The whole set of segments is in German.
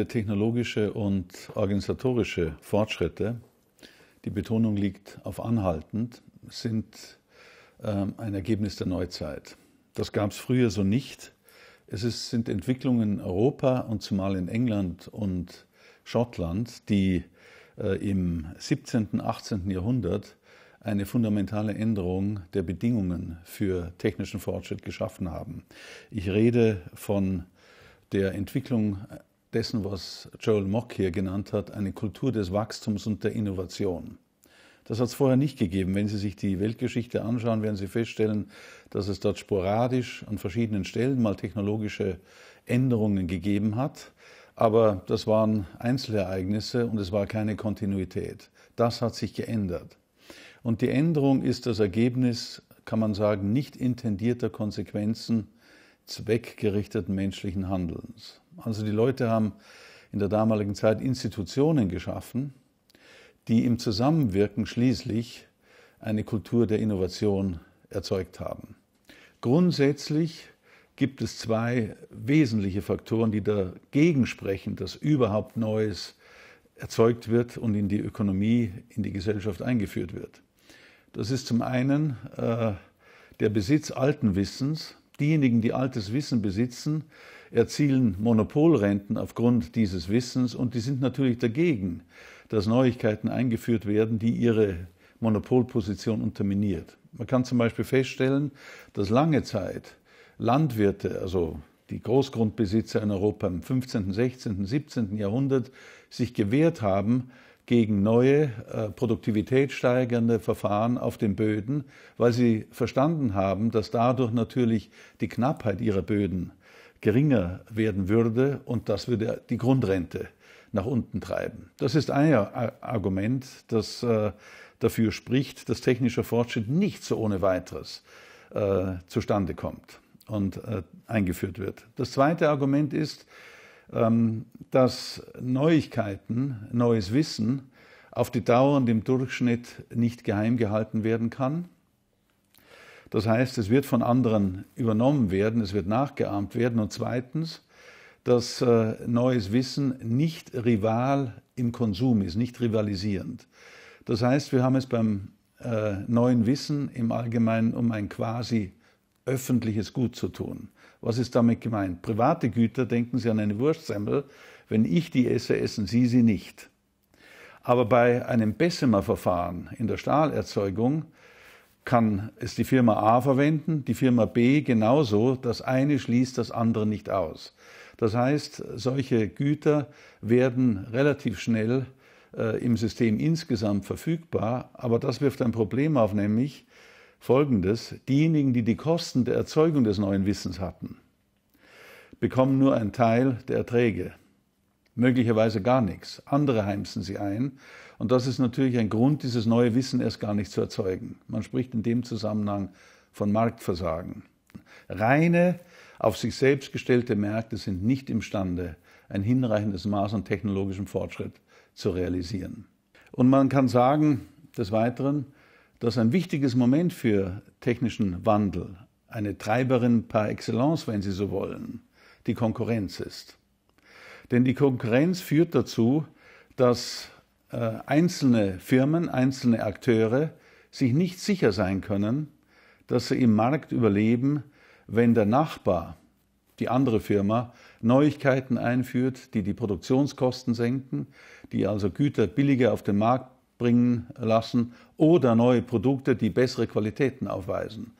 spannende technologische und organisatorische Fortschritte, die Betonung liegt auf anhaltend, sind ähm, ein Ergebnis der Neuzeit. Das gab es früher so nicht. Es ist, sind Entwicklungen in Europa und zumal in England und Schottland, die äh, im 17., und 18. Jahrhundert eine fundamentale Änderung der Bedingungen für technischen Fortschritt geschaffen haben. Ich rede von der Entwicklung dessen, was Joel Mock hier genannt hat, eine Kultur des Wachstums und der Innovation. Das hat es vorher nicht gegeben. Wenn Sie sich die Weltgeschichte anschauen, werden Sie feststellen, dass es dort sporadisch an verschiedenen Stellen mal technologische Änderungen gegeben hat. Aber das waren Einzelereignisse und es war keine Kontinuität. Das hat sich geändert. Und die Änderung ist das Ergebnis, kann man sagen, nicht intendierter Konsequenzen zweckgerichteten menschlichen Handelns. Also die Leute haben in der damaligen Zeit Institutionen geschaffen, die im Zusammenwirken schließlich eine Kultur der Innovation erzeugt haben. Grundsätzlich gibt es zwei wesentliche Faktoren, die dagegen sprechen, dass überhaupt Neues erzeugt wird und in die Ökonomie, in die Gesellschaft eingeführt wird. Das ist zum einen äh, der Besitz alten Wissens. Diejenigen, die altes Wissen besitzen, erzielen Monopolrenten aufgrund dieses Wissens und die sind natürlich dagegen, dass Neuigkeiten eingeführt werden, die ihre Monopolposition unterminiert. Man kann zum Beispiel feststellen, dass lange Zeit Landwirte, also die Großgrundbesitzer in Europa im 15., 16., 17. Jahrhundert sich gewehrt haben gegen neue äh, produktivitätssteigernde Verfahren auf den Böden, weil sie verstanden haben, dass dadurch natürlich die Knappheit ihrer Böden geringer werden würde und das würde die Grundrente nach unten treiben. Das ist ein Argument, das äh, dafür spricht, dass technischer Fortschritt nicht so ohne weiteres äh, zustande kommt und äh, eingeführt wird. Das zweite Argument ist, ähm, dass Neuigkeiten, neues Wissen auf die Dauer und im Durchschnitt nicht geheim gehalten werden kann das heißt, es wird von anderen übernommen werden, es wird nachgeahmt werden. Und zweitens, dass äh, neues Wissen nicht rival im Konsum ist, nicht rivalisierend. Das heißt, wir haben es beim äh, neuen Wissen im Allgemeinen um ein quasi öffentliches Gut zu tun. Was ist damit gemeint? Private Güter, denken Sie an eine Wurstsemmel, wenn ich die esse, essen Sie sie nicht. Aber bei einem Bessemer-Verfahren in der Stahlerzeugung kann es die Firma A verwenden, die Firma B genauso. Das eine schließt das andere nicht aus. Das heißt, solche Güter werden relativ schnell äh, im System insgesamt verfügbar, aber das wirft ein Problem auf, nämlich folgendes. Diejenigen, die die Kosten der Erzeugung des neuen Wissens hatten, bekommen nur einen Teil der Erträge, möglicherweise gar nichts. Andere heimsen sie ein und das ist natürlich ein Grund, dieses neue Wissen erst gar nicht zu erzeugen. Man spricht in dem Zusammenhang von Marktversagen. Reine, auf sich selbst gestellte Märkte sind nicht imstande, ein hinreichendes Maß an technologischem Fortschritt zu realisieren. Und man kann sagen, des Weiteren, dass ein wichtiges Moment für technischen Wandel, eine Treiberin par excellence, wenn Sie so wollen, die Konkurrenz ist. Denn die Konkurrenz führt dazu, dass äh, einzelne Firmen, einzelne Akteure sich nicht sicher sein können, dass sie im Markt überleben, wenn der Nachbar, die andere Firma, Neuigkeiten einführt, die die Produktionskosten senken, die also Güter billiger auf den Markt bringen lassen oder neue Produkte, die bessere Qualitäten aufweisen.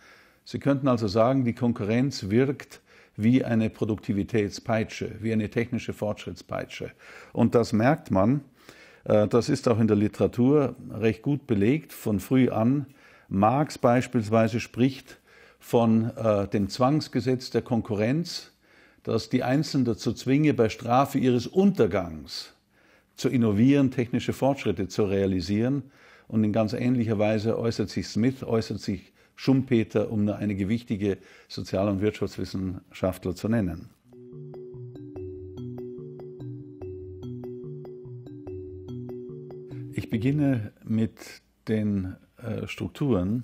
Sie könnten also sagen, die Konkurrenz wirkt wie eine Produktivitätspeitsche, wie eine technische Fortschrittspeitsche. Und das merkt man, äh, das ist auch in der Literatur recht gut belegt von früh an. Marx beispielsweise spricht von äh, dem Zwangsgesetz der Konkurrenz, das die Einzelnen dazu zwinge, bei Strafe ihres Untergangs zu innovieren, technische Fortschritte zu realisieren. Und in ganz ähnlicher Weise äußert sich Smith, äußert sich Schumpeter, um nur einige wichtige Sozial- und Wirtschaftswissenschaftler zu nennen. Ich beginne mit den äh, Strukturen.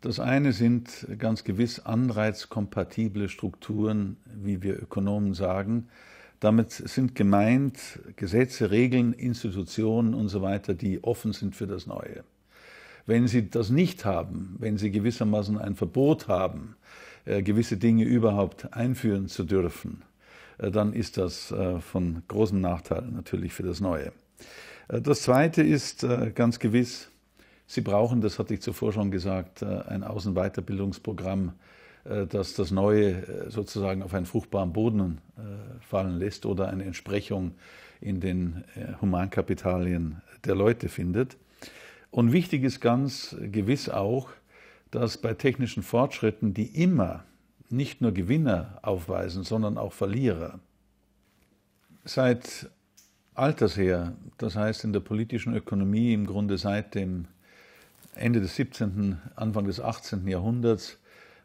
Das eine sind ganz gewiss anreizkompatible Strukturen, wie wir Ökonomen sagen. Damit sind gemeint Gesetze, Regeln, Institutionen und so weiter, die offen sind für das Neue. Wenn sie das nicht haben, wenn sie gewissermaßen ein Verbot haben, äh, gewisse Dinge überhaupt einführen zu dürfen, äh, dann ist das von großem Nachteil natürlich für das Neue. Äh, das Zweite ist äh, ganz gewiss, Sie brauchen, das hatte ich zuvor schon gesagt, äh, ein Außenweiterbildungsprogramm, das das Neue sozusagen auf einen fruchtbaren Boden fallen lässt oder eine Entsprechung in den Humankapitalien der Leute findet. Und wichtig ist ganz gewiss auch, dass bei technischen Fortschritten, die immer nicht nur Gewinner aufweisen, sondern auch Verlierer, seit Alters her, das heißt in der politischen Ökonomie im Grunde seit dem Ende des 17., Anfang des 18. Jahrhunderts,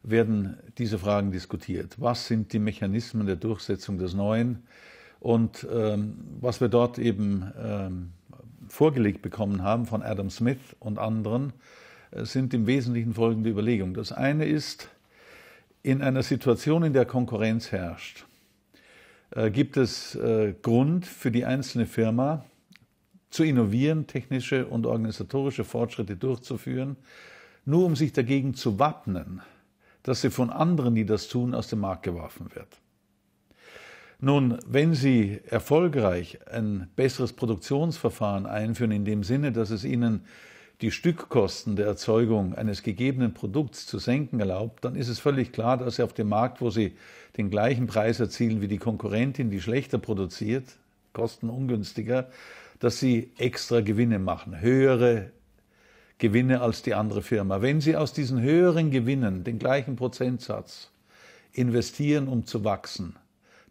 werden diese Fragen diskutiert. Was sind die Mechanismen der Durchsetzung des Neuen? Und ähm, was wir dort eben ähm, vorgelegt bekommen haben von Adam Smith und anderen, äh, sind im Wesentlichen folgende Überlegungen. Das eine ist, in einer Situation, in der Konkurrenz herrscht, äh, gibt es äh, Grund für die einzelne Firma zu innovieren, technische und organisatorische Fortschritte durchzuführen, nur um sich dagegen zu wappnen, dass sie von anderen, die das tun, aus dem Markt geworfen wird. Nun, wenn Sie erfolgreich ein besseres Produktionsverfahren einführen, in dem Sinne, dass es Ihnen die Stückkosten der Erzeugung eines gegebenen Produkts zu senken erlaubt, dann ist es völlig klar, dass sie auf dem Markt, wo sie den gleichen Preis erzielen wie die Konkurrentin, die schlechter produziert, kostenungünstiger, dass sie extra Gewinne machen, höhere Gewinne als die andere Firma. Wenn sie aus diesen höheren Gewinnen den gleichen Prozentsatz investieren, um zu wachsen,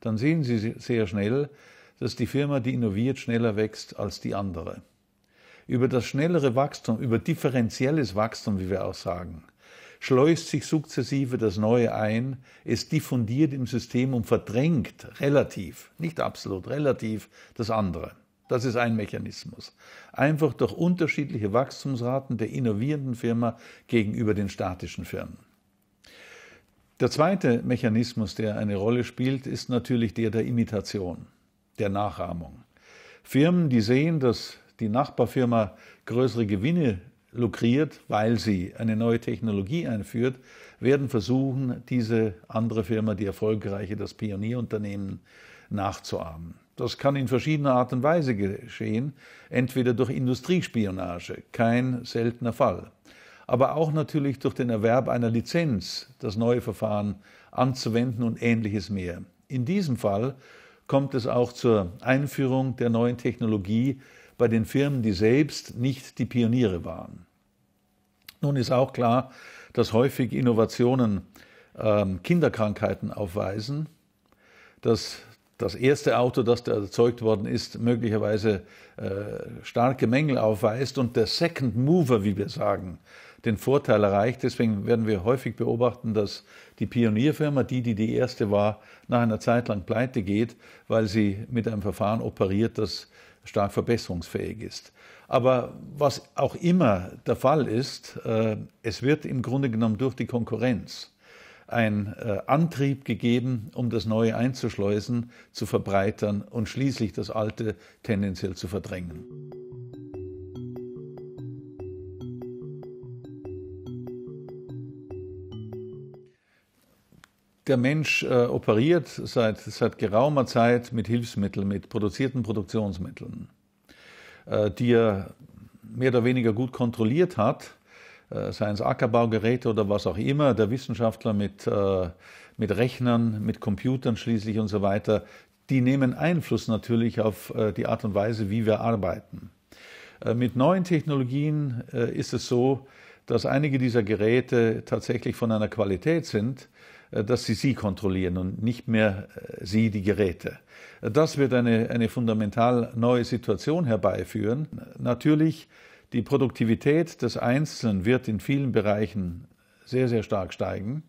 dann sehen sie sehr schnell, dass die Firma, die innoviert, schneller wächst als die andere über das schnellere Wachstum, über differenzielles Wachstum, wie wir auch sagen, schleust sich sukzessive das Neue ein, es diffundiert im System und verdrängt relativ, nicht absolut, relativ das andere. Das ist ein Mechanismus. Einfach durch unterschiedliche Wachstumsraten der innovierenden Firma gegenüber den statischen Firmen. Der zweite Mechanismus, der eine Rolle spielt, ist natürlich der der Imitation, der Nachahmung. Firmen, die sehen, dass die Nachbarfirma größere Gewinne lukriert, weil sie eine neue Technologie einführt, werden versuchen, diese andere Firma, die erfolgreiche, das Pionierunternehmen, nachzuahmen. Das kann in verschiedener Art und Weise geschehen, entweder durch Industriespionage, kein seltener Fall, aber auch natürlich durch den Erwerb einer Lizenz, das neue Verfahren anzuwenden und ähnliches mehr. In diesem Fall kommt es auch zur Einführung der neuen Technologie bei den Firmen, die selbst nicht die Pioniere waren. Nun ist auch klar, dass häufig Innovationen äh, Kinderkrankheiten aufweisen, dass das erste Auto, das da erzeugt worden ist, möglicherweise äh, starke Mängel aufweist und der Second Mover, wie wir sagen, den Vorteil erreicht. Deswegen werden wir häufig beobachten, dass die Pionierfirma, die, die die erste war, nach einer Zeit lang pleite geht, weil sie mit einem Verfahren operiert, das stark verbesserungsfähig ist. Aber was auch immer der Fall ist, äh, es wird im Grunde genommen durch die Konkurrenz ein äh, Antrieb gegeben, um das Neue einzuschleusen, zu verbreitern und schließlich das Alte tendenziell zu verdrängen. der Mensch äh, operiert seit, seit geraumer Zeit mit Hilfsmitteln, mit produzierten Produktionsmitteln, äh, die er mehr oder weniger gut kontrolliert hat, äh, seien es Ackerbaugeräte oder was auch immer, der Wissenschaftler mit, äh, mit Rechnern, mit Computern schließlich und so weiter, die nehmen Einfluss natürlich auf äh, die Art und Weise, wie wir arbeiten. Äh, mit neuen Technologien ist es so, dass einige dieser Geräte tatsächlich von einer Qualität sind, äh, dass sie sie kontrollieren und nicht mehr äh, sie die Geräte. Das wird eine, eine fundamental neue Situation herbeiführen. Natürlich, die Produktivität des Einzelnen wird in vielen Bereichen sehr, sehr stark steigen.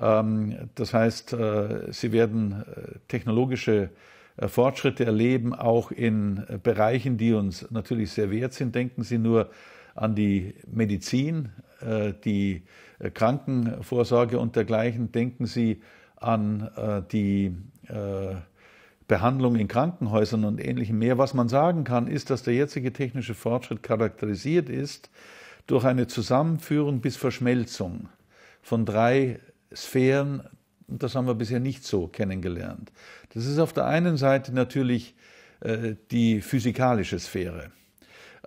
Ähm, das heißt, äh, sie werden technologische Fortschritte erleben, auch in Bereichen, die uns natürlich sehr wert sind. Denken Sie nur an die Medizin, äh, die äh, Krankenvorsorge und dergleichen. Denken Sie an äh, die Behandlung in Krankenhäusern und ähnlichem mehr. Was man sagen kann, ist, dass der jetzige technische Fortschritt charakterisiert ist durch eine Zusammenführung bis Verschmelzung von drei Sphären. Das haben wir bisher nicht so kennengelernt. Das ist auf der einen Seite natürlich die physikalische Sphäre.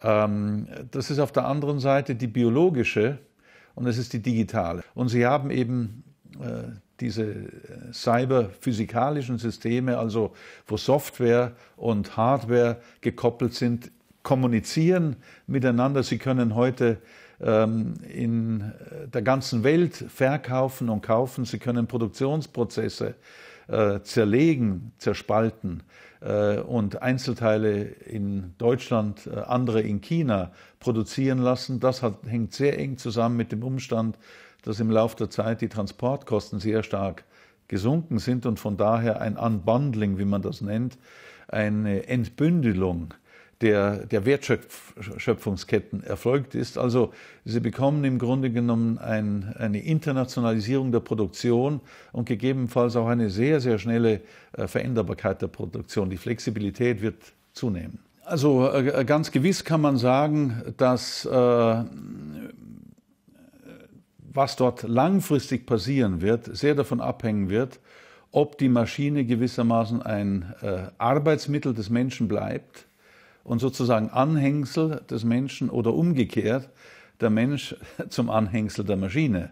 Ähm, das ist auf der anderen Seite die biologische und es ist die digitale. Und sie haben eben äh, diese äh, cyberphysikalischen Systeme, also wo Software und Hardware gekoppelt sind, kommunizieren miteinander. Sie können heute ähm, in äh, der ganzen Welt verkaufen und kaufen. Sie können Produktionsprozesse äh, zerlegen, zerspalten. Äh, und Einzelteile in Deutschland, äh, andere in China produzieren lassen. Das hat, hängt sehr eng zusammen mit dem Umstand, dass im Laufe der Zeit die Transportkosten sehr stark gesunken sind und von daher ein Unbundling, wie man das nennt, eine Entbündelung der, der Wertschöpfungsketten erfolgt ist. Also sie bekommen im Grunde genommen ein, eine Internationalisierung der Produktion und gegebenenfalls auch eine sehr, sehr schnelle äh, Veränderbarkeit der Produktion. Die Flexibilität wird zunehmen. Also äh, ganz gewiss kann man sagen, dass äh, was dort langfristig passieren wird, sehr davon abhängen wird, ob die Maschine gewissermaßen ein äh, Arbeitsmittel des Menschen bleibt und sozusagen Anhängsel des Menschen oder umgekehrt der Mensch zum Anhängsel der Maschine.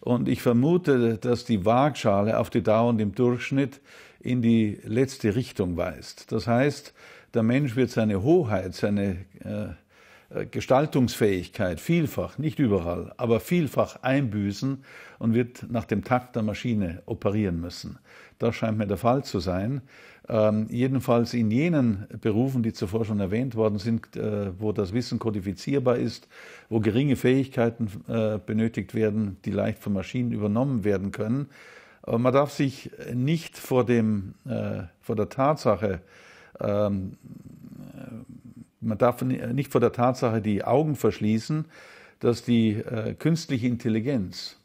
Und ich vermute, dass die Waagschale auf die Dauer und im Durchschnitt in die letzte Richtung weist. Das heißt, der Mensch wird seine Hoheit, seine äh, äh, Gestaltungsfähigkeit vielfach, nicht überall, aber vielfach einbüßen und wird nach dem Takt der Maschine operieren müssen. Das scheint mir der Fall zu sein. Ähm, jedenfalls in jenen Berufen, die zuvor schon erwähnt worden sind, äh, wo das Wissen kodifizierbar ist, wo geringe Fähigkeiten äh, benötigt werden, die leicht von Maschinen übernommen werden können. Aber äh, man darf sich nicht vor, dem, äh, vor der Tatsache ähm, man darf nicht vor der Tatsache die Augen verschließen, dass die äh, künstliche Intelligenz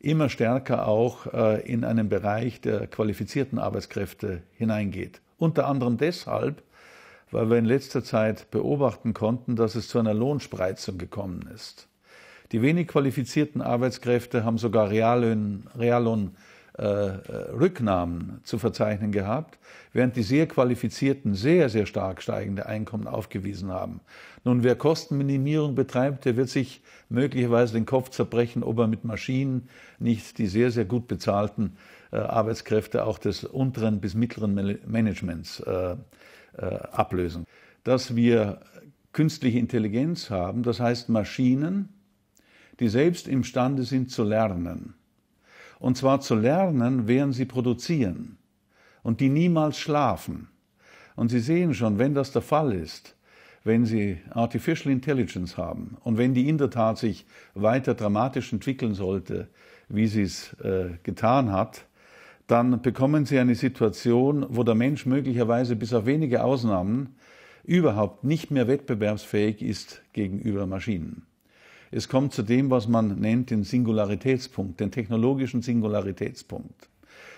immer stärker auch äh, in einen Bereich der qualifizierten Arbeitskräfte hineingeht. Unter anderem deshalb, weil wir in letzter Zeit beobachten konnten, dass es zu einer Lohnspreizung gekommen ist. Die wenig qualifizierten Arbeitskräfte haben sogar Reallohn, Reallohn äh, äh, Rücknahmen zu verzeichnen gehabt, während die sehr qualifizierten sehr, sehr stark steigende Einkommen aufgewiesen haben. Nun, wer Kostenminimierung betreibt, der wird sich möglicherweise den Kopf zerbrechen, ob er mit Maschinen nicht die sehr, sehr gut bezahlten äh, Arbeitskräfte auch des unteren bis mittleren Managements äh, äh, ablösen. Dass wir künstliche Intelligenz haben, das heißt Maschinen, die selbst imstande sind zu lernen und zwar zu lernen, während sie produzieren und die niemals schlafen. Und Sie sehen schon, wenn das der Fall ist, wenn Sie Artificial Intelligence haben und wenn die in der Tat sich weiter dramatisch entwickeln sollte, wie sie es äh, getan hat, dann bekommen Sie eine Situation, wo der Mensch möglicherweise bis auf wenige Ausnahmen überhaupt nicht mehr wettbewerbsfähig ist gegenüber Maschinen. Es kommt zu dem, was man nennt den Singularitätspunkt, den technologischen Singularitätspunkt.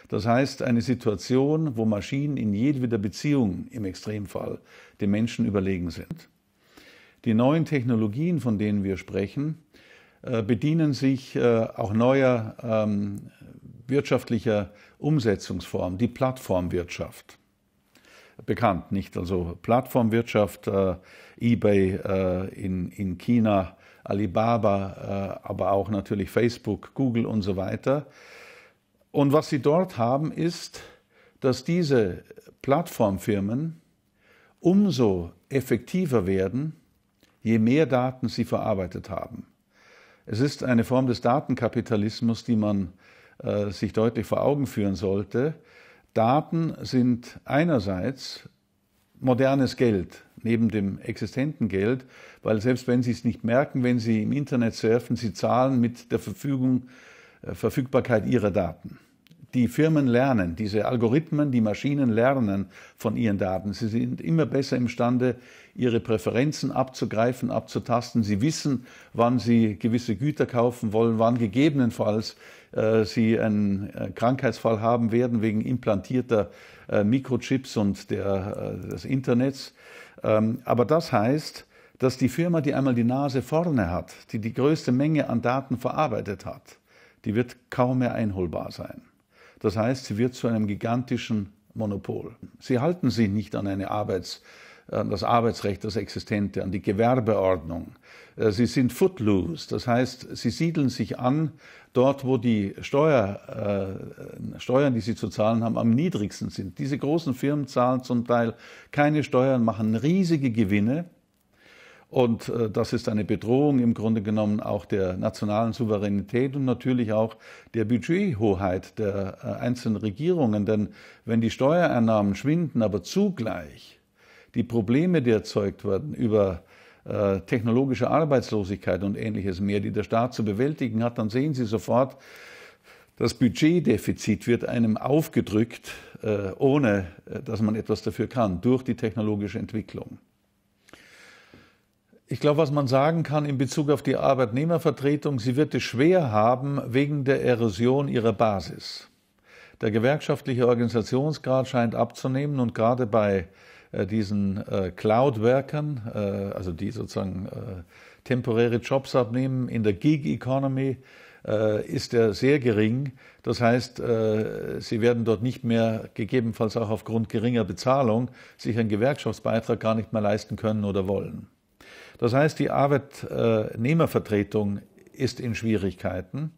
Das heißt, eine Situation, wo Maschinen in jedweder Beziehung im Extremfall dem Menschen überlegen sind. Die neuen Technologien, von denen wir sprechen, äh, bedienen sich äh, auch neuer ähm, wirtschaftlicher Umsetzungsformen, die Plattformwirtschaft. Bekannt, nicht? Also Plattformwirtschaft, äh, eBay in, in China, Alibaba, äh, aber auch natürlich Facebook, Google und so weiter. Und was sie dort haben, ist, dass diese Plattformfirmen umso effektiver werden, je mehr Daten sie verarbeitet haben. Es ist eine Form des Datenkapitalismus, die man äh, sich deutlich vor Augen führen sollte. Daten sind einerseits modernes Geld neben dem existenten Geld, weil selbst wenn sie es nicht merken, wenn sie im Internet surfen, sie zahlen mit der Verfügung, äh, Verfügbarkeit ihrer Daten. Die Firmen lernen, diese Algorithmen, die Maschinen lernen von ihren Daten. Sie sind immer besser imstande, ihre Präferenzen abzugreifen, abzutasten. Sie wissen, wann sie gewisse Güter kaufen wollen, wann gegebenenfalls äh, sie einen äh, Krankheitsfall haben werden wegen implantierter äh, Mikrochips und der, äh, des Internets. Ähm, aber das heißt, dass die Firma, die einmal die Nase vorne hat, die die größte Menge an Daten verarbeitet hat, die wird kaum mehr einholbar sein. Das heißt, sie wird zu einem gigantischen Monopol. Sie halten sich nicht an eine Arbeits an äh, das Arbeitsrecht, das Existente, an die Gewerbeordnung. Äh, sie sind footloose, das heißt, sie siedeln sich an dort, wo die Steuer, äh, Steuern, die sie zu zahlen haben, am niedrigsten sind. Diese großen Firmen zahlen zum Teil keine Steuern, machen riesige Gewinne und äh, das ist eine Bedrohung im Grunde genommen auch der nationalen Souveränität und natürlich auch der Budgethoheit der äh, einzelnen Regierungen. Denn wenn die Steuereinnahmen schwinden, aber zugleich die Probleme, die erzeugt werden über äh, technologische Arbeitslosigkeit und ähnliches mehr, die der Staat zu bewältigen hat, dann sehen Sie sofort, das Budgetdefizit wird einem aufgedrückt, äh, ohne äh, dass man etwas dafür kann, durch die technologische Entwicklung. Ich glaube, was man sagen kann in Bezug auf die Arbeitnehmervertretung, sie wird es schwer haben wegen der Erosion ihrer Basis. Der gewerkschaftliche Organisationsgrad scheint abzunehmen und gerade bei äh, diesen äh, Cloud-Werkern, äh, also die sozusagen äh, temporäre Jobs abnehmen in der Gig-Economy, äh, ist er sehr gering. Das heißt, äh, sie werden dort nicht mehr, gegebenenfalls auch aufgrund geringer Bezahlung, sich einen Gewerkschaftsbeitrag gar nicht mehr leisten können oder wollen. Das heißt, die Arbeitnehmervertretung ist in Schwierigkeiten.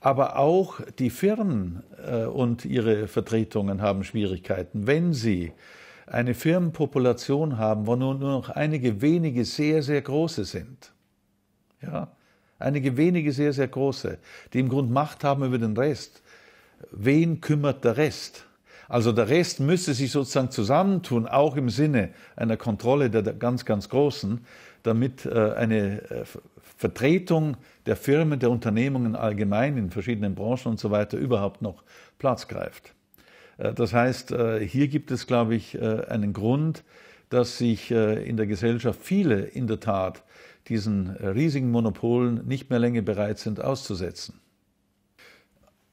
Aber auch die Firmen äh, und ihre Vertretungen haben Schwierigkeiten, wenn sie eine Firmenpopulation haben, wo nur, noch einige wenige sehr, sehr große sind. Ja? Einige wenige sehr, sehr große, die im Grunde Macht haben über den Rest. Wen kümmert der Rest? Also der Rest müsste sich sozusagen zusammentun, auch im Sinne einer Kontrolle der ganz, ganz Großen, damit äh, eine äh, Vertretung der Firmen, der Unternehmungen allgemein in verschiedenen Branchen und so weiter überhaupt noch Platz greift. Äh, das heißt, hier gibt es, glaube ich, einen Grund, dass sich in der Gesellschaft viele in der Tat diesen riesigen Monopolen nicht mehr länger bereit sind auszusetzen.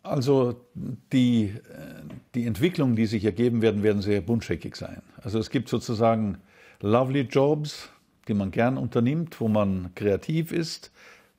Also die, die Entwicklungen, die sich ergeben werden, werden sehr buntscheckig sein. Also es gibt sozusagen lovely jobs, die man gern unternimmt, wo man kreativ ist.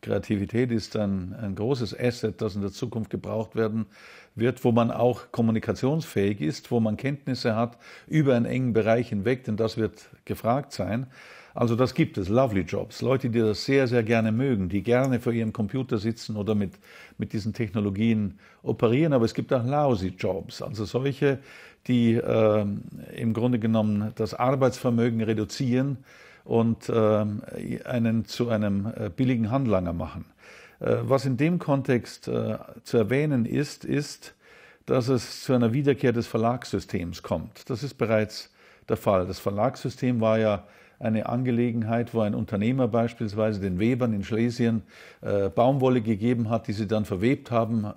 Kreativität ist ein, ein großes Asset, das in der Zukunft gebraucht werden wird, wo man auch kommunikationsfähig ist, wo man Kenntnisse hat über einen engen Bereich hinweg, denn das wird gefragt sein. Also das gibt es, Lovely Jobs, Leute, die das sehr, sehr gerne mögen, die gerne vor ihrem Computer sitzen oder mit, mit diesen Technologien operieren, aber es gibt auch Lousy Jobs, also solche, die äh, im Grunde genommen das Arbeitsvermögen reduzieren, und ähm, einen zu einem äh, billigen Handlanger machen. Äh, was in dem Kontext äh, zu erwähnen ist, ist, dass es zu einer Wiederkehr des Verlagssystems kommt. Das ist bereits der Fall. Das Verlagssystem war ja eine Angelegenheit, wo ein Unternehmer beispielsweise den Webern in Schlesien äh, Baumwolle gegeben hat, die sie dann verwebt haben äh,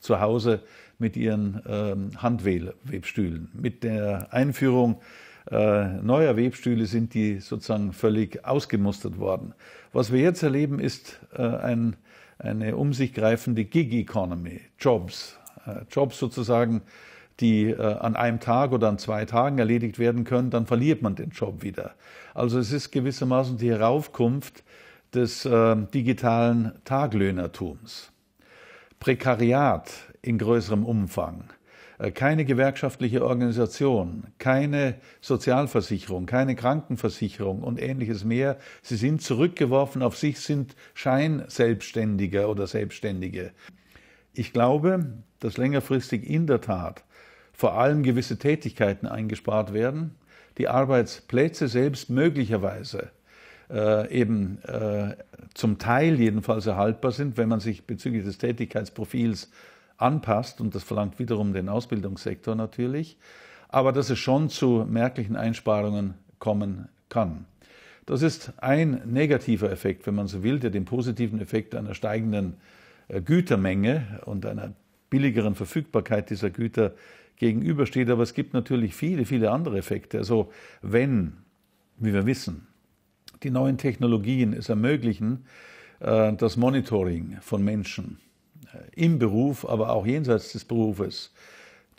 zu Hause mit ihren ähm, Handwebstühlen. Mit der Einführung äh, neuer Webstühle sind, die sozusagen völlig ausgemustert worden. Was wir jetzt erleben, ist äh, ein, eine um sich greifende Gig-Economy, Jobs. Äh, Jobs sozusagen, die äh, an einem Tag oder an zwei Tagen erledigt werden können, dann verliert man den Job wieder. Also es ist gewissermaßen die Heraufkunft des äh, digitalen Taglöhnertums. Prekariat in größerem Umfang. Äh, keine gewerkschaftliche Organisation, keine Sozialversicherung, keine Krankenversicherung und ähnliches mehr. Sie sind zurückgeworfen auf sich, sind Scheinselbstständige oder Selbstständige. Ich glaube, dass längerfristig in der Tat vor allem gewisse Tätigkeiten eingespart werden, die Arbeitsplätze selbst möglicherweise äh, eben äh, zum Teil jedenfalls erhaltbar sind, wenn man sich bezüglich des Tätigkeitsprofils anpasst. Und das verlangt wiederum den Ausbildungssektor natürlich. Aber dass es schon zu merklichen Einsparungen kommen kann. Das ist ein negativer Effekt, wenn man so will, der den positiven Effekt einer steigenden äh, Gütermenge und einer billigeren Verfügbarkeit dieser Güter gegenübersteht. Aber es gibt natürlich viele, viele andere Effekte. Also wenn, wie wir wissen, die neuen Technologien es ermöglichen, äh, das Monitoring von Menschen im Beruf, aber auch jenseits des Berufes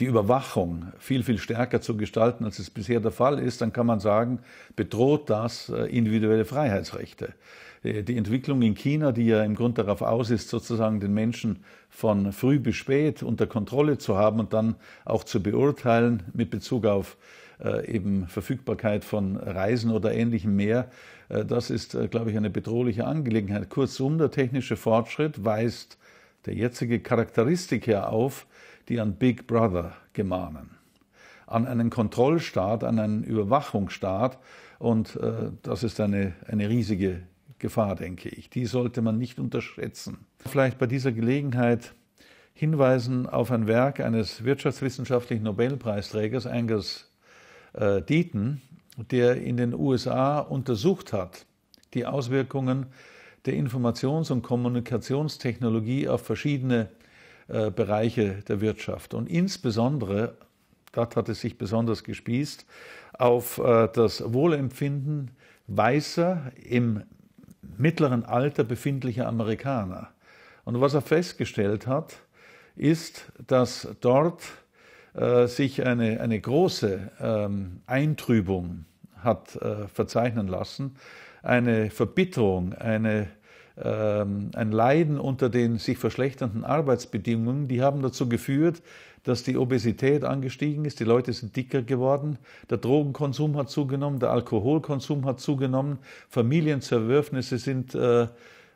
die Überwachung viel, viel stärker zu gestalten, als es bisher der Fall ist, dann kann man sagen, bedroht das äh, individuelle Freiheitsrechte. Äh, die Entwicklung in China, die ja im Grunde darauf aus ist, sozusagen den Menschen von früh bis spät unter Kontrolle zu haben und dann auch zu beurteilen mit Bezug auf äh, eben Verfügbarkeit von Reisen oder ähnlichem mehr, das ist, glaube ich, eine bedrohliche Angelegenheit. Kurzum, der technische Fortschritt weist der jetzige Charakteristik her auf, die an Big Brother gemahnen. An einen Kontrollstaat, an einen Überwachungsstaat. Und äh, das ist eine, eine riesige Gefahr, denke ich. Die sollte man nicht unterschätzen. Vielleicht bei dieser Gelegenheit hinweisen auf ein Werk eines wirtschaftswissenschaftlichen Nobelpreisträgers, Angus äh, Deaton, der in den USA untersucht hat, die Auswirkungen der Informations- und Kommunikationstechnologie auf verschiedene äh, Bereiche der Wirtschaft und insbesondere, dort hat es sich besonders gespießt, auf äh, das Wohlempfinden weißer, im mittleren Alter befindlicher Amerikaner. Und was er festgestellt hat, ist, dass dort äh, sich eine, eine große ähm, Eintrübung hat äh, verzeichnen lassen eine Verbitterung, eine, ähm, ein Leiden unter den sich verschlechternden Arbeitsbedingungen, die haben dazu geführt, dass die Obesität angestiegen ist, die Leute sind dicker geworden, der Drogenkonsum hat zugenommen, der Alkoholkonsum hat zugenommen, Familienzerwürfnisse sind äh,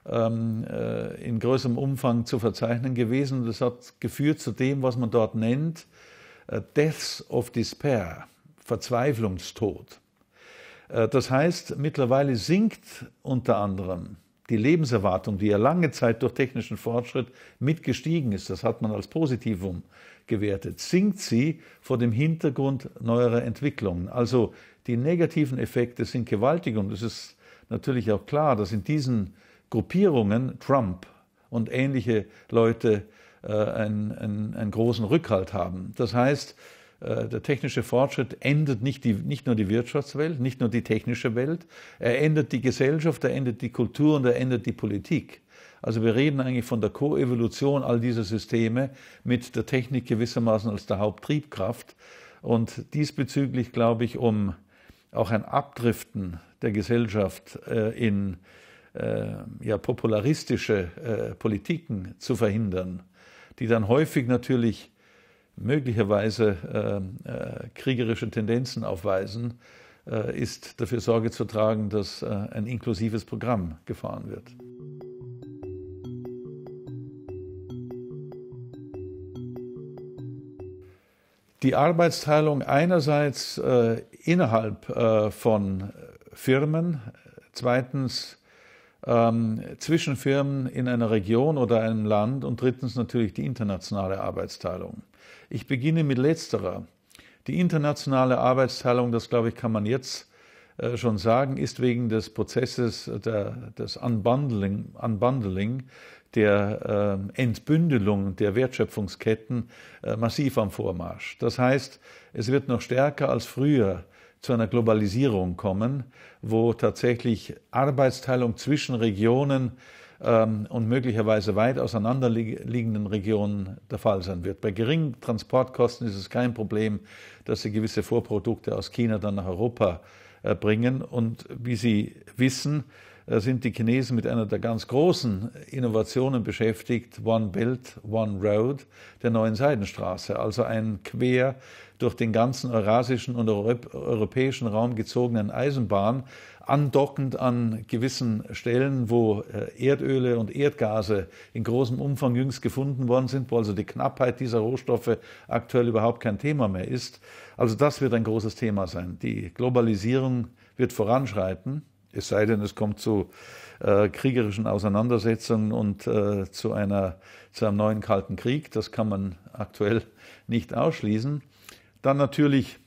ähm, äh, in größerem Umfang zu verzeichnen gewesen. Das hat geführt zu dem, was man dort nennt, äh, Deaths of Despair, Verzweiflungstod. Äh, das heißt, mittlerweile sinkt unter anderem die Lebenserwartung, die ja lange Zeit durch technischen Fortschritt mitgestiegen ist, das hat man als Positivum gewertet, sinkt sie vor dem Hintergrund neuerer Entwicklungen. Also die negativen Effekte sind gewaltig und es ist natürlich auch klar, dass in diesen Gruppierungen Trump und ähnliche Leute äh, einen, einen, einen großen Rückhalt haben. Das heißt, äh, der technische Fortschritt ändert nicht, die, nicht nur die Wirtschaftswelt, nicht nur die technische Welt, er ändert die Gesellschaft, er ändert die Kultur und er ändert die Politik. Also wir reden eigentlich von der Koevolution all dieser Systeme mit der Technik gewissermaßen als der Haupttriebkraft. Und diesbezüglich glaube ich, um auch ein Abdriften der Gesellschaft äh, in äh, ja, popularistische äh, Politiken zu verhindern, die dann häufig natürlich möglicherweise äh, äh, kriegerische Tendenzen aufweisen, äh, ist dafür Sorge zu tragen, dass ein inklusives Programm gefahren wird. Die Arbeitsteilung einerseits innerhalb von Firmen, zweitens ähm, zwischen Firmen in einer Region oder einem Land und drittens natürlich die internationale Arbeitsteilung. Ich beginne mit letzterer. Die internationale Arbeitsteilung, das glaube ich, kann man jetzt äh, schon sagen, ist wegen des Prozesses der, des Unbundling, Unbundling der äh, Entbündelung der Wertschöpfungsketten äh, massiv am Vormarsch. Das heißt, es wird noch stärker als früher zu einer Globalisierung kommen, wo tatsächlich Arbeitsteilung zwischen Regionen ähm, und möglicherweise weit auseinanderliegenden Regionen der Fall sein wird. Bei geringen Transportkosten ist es kein Problem, dass Sie gewisse Vorprodukte aus China dann nach Europa äh, bringen. Und wie Sie wissen, sind die Chinesen mit einer der ganz großen Innovationen beschäftigt, One Belt, One Road, der neuen Seidenstraße, also ein quer durch den ganzen eurasischen und europäischen Raum gezogenen Eisenbahn, andockend an gewissen Stellen, wo äh, Erdöle und Erdgase in großem Umfang jüngst gefunden worden sind, wo also die Knappheit dieser Rohstoffe aktuell überhaupt kein Thema mehr ist. Also das wird ein großes Thema sein. Die Globalisierung wird voranschreiten. Es sei denn, es kommt zu äh, kriegerischen Auseinandersetzungen und äh, zu, einer, zu einem neuen Kalten Krieg. Das kann man aktuell nicht ausschließen. Dann natürlich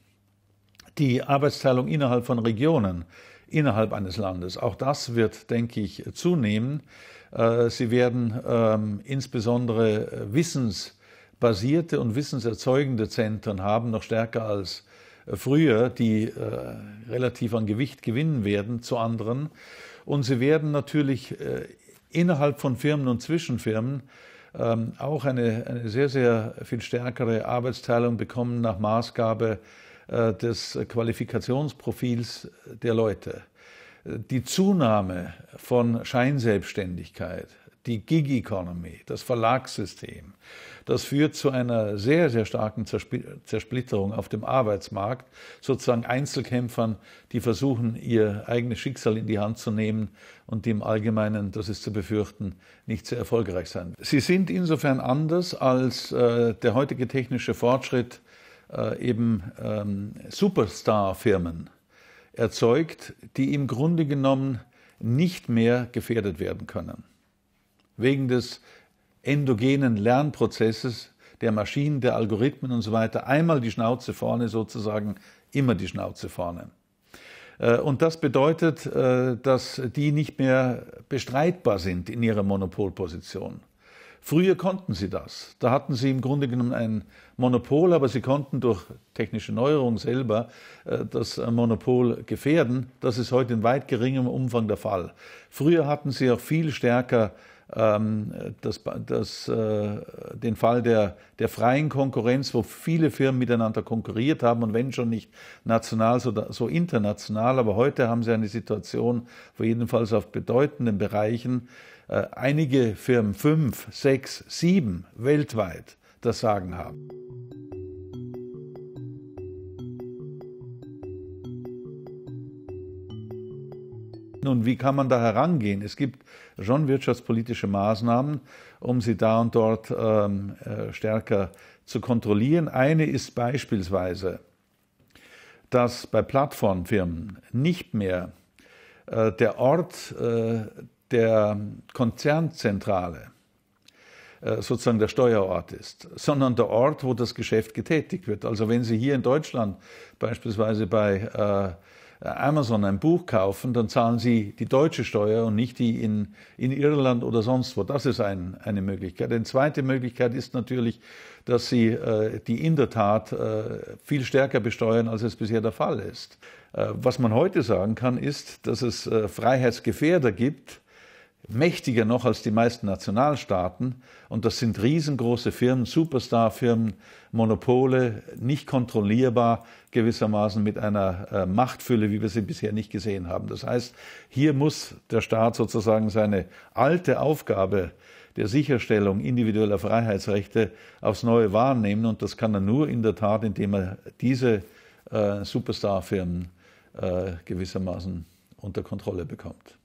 die Arbeitsteilung innerhalb von Regionen, innerhalb eines Landes. Auch das wird, denke ich, zunehmen. Äh, sie werden ähm, insbesondere wissensbasierte und wissenserzeugende Zentren haben, noch stärker als äh, früher, die äh, relativ an Gewicht gewinnen werden zu anderen. Und sie werden natürlich äh, innerhalb von Firmen und Zwischenfirmen ähm, auch eine, eine, sehr, sehr viel stärkere Arbeitsteilung bekommen nach Maßgabe äh, des Qualifikationsprofils der Leute. Äh, die Zunahme von Scheinselbstständigkeit, die Gig Economy, das Verlagssystem. Das führt zu einer sehr, sehr starken Zersplitterung auf dem Arbeitsmarkt, sozusagen Einzelkämpfern, die versuchen, ihr eigenes Schicksal in die Hand zu nehmen und die im Allgemeinen, das ist zu befürchten, nicht sehr erfolgreich sein. Sie sind insofern anders, als äh, der heutige technische Fortschritt äh, eben ähm, Superstar-Firmen erzeugt, die im Grunde genommen nicht mehr gefährdet werden können wegen des endogenen Lernprozesses der Maschinen, der Algorithmen und so weiter. Einmal die Schnauze vorne sozusagen, immer die Schnauze vorne. Äh, und das bedeutet, äh, dass die nicht mehr bestreitbar sind in ihrer Monopolposition. Früher konnten sie das. Da hatten sie im Grunde genommen ein Monopol, aber sie konnten durch technische Neuerungen selber äh, das Monopol gefährden. Das ist heute in weit geringem Umfang der Fall. Früher hatten sie auch viel stärker äh, ähm, das, das, äh, den Fall der, der freien Konkurrenz, wo viele Firmen miteinander konkurriert haben und wenn schon nicht national, so, so international. Aber heute haben sie eine Situation, wo jedenfalls auf bedeutenden Bereichen äh, einige Firmen, fünf, sechs, sieben weltweit, das Sagen haben. Und wie kann man da herangehen? Es gibt schon wirtschaftspolitische Maßnahmen, um sie da und dort ähm, äh, stärker zu kontrollieren. Eine ist beispielsweise, dass bei Plattformfirmen nicht mehr äh, der Ort äh, der Konzernzentrale äh, sozusagen der Steuerort ist, sondern der Ort, wo das Geschäft getätigt wird. Also wenn Sie hier in Deutschland beispielsweise bei äh, äh, Amazon ein Buch kaufen, dann zahlen sie die deutsche Steuer und nicht die in, in Irland oder sonst wo. Das ist ein, eine Möglichkeit. Eine zweite Möglichkeit ist natürlich, dass sie äh, die in der Tat äh, viel stärker besteuern, als es bisher der Fall ist. Äh, was man heute sagen kann, ist, dass es äh, Freiheitsgefährder gibt, mächtiger noch als die meisten Nationalstaaten. Und das sind riesengroße Firmen, Superstar-Firmen, Monopole, nicht kontrollierbar gewissermaßen mit einer äh, Machtfülle, wie wir sie bisher nicht gesehen haben. Das heißt, hier muss der Staat sozusagen seine alte Aufgabe der Sicherstellung individueller Freiheitsrechte aufs Neue wahrnehmen. Und das kann er nur in der Tat, indem er diese äh, Superstar-Firmen äh, gewissermaßen unter Kontrolle bekommt.